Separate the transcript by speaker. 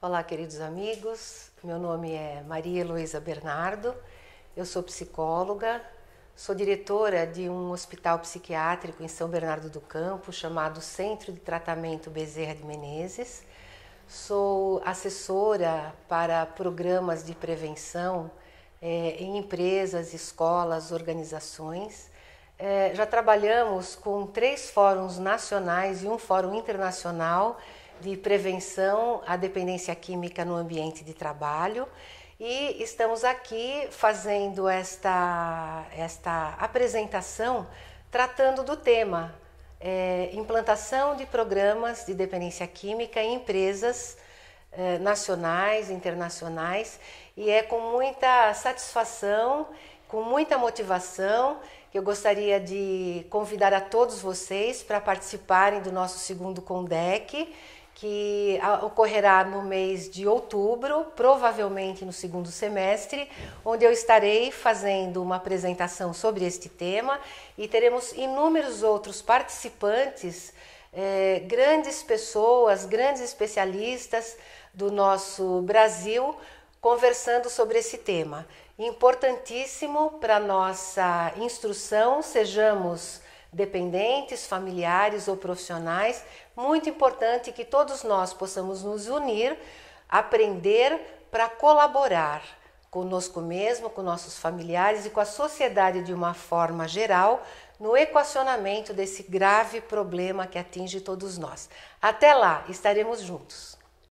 Speaker 1: Olá, queridos amigos. Meu nome é Maria Heloísa Bernardo. Eu sou psicóloga, sou diretora de um hospital psiquiátrico em São Bernardo do Campo, chamado Centro de Tratamento Bezerra de Menezes. Sou assessora para programas de prevenção é, em empresas, escolas, organizações. É, já trabalhamos com três fóruns nacionais e um fórum internacional de prevenção à dependência química no ambiente de trabalho e estamos aqui fazendo esta, esta apresentação tratando do tema é, implantação de programas de dependência química em empresas é, nacionais, internacionais e é com muita satisfação, com muita motivação que eu gostaria de convidar a todos vocês para participarem do nosso segundo CONDEC que ocorrerá no mês de outubro, provavelmente no segundo semestre, onde eu estarei fazendo uma apresentação sobre este tema e teremos inúmeros outros participantes, eh, grandes pessoas, grandes especialistas do nosso Brasil, conversando sobre esse tema. Importantíssimo para nossa instrução, sejamos dependentes, familiares ou profissionais, muito importante que todos nós possamos nos unir, aprender para colaborar conosco mesmo, com nossos familiares e com a sociedade de uma forma geral, no equacionamento desse grave problema que atinge todos nós. Até lá, estaremos juntos.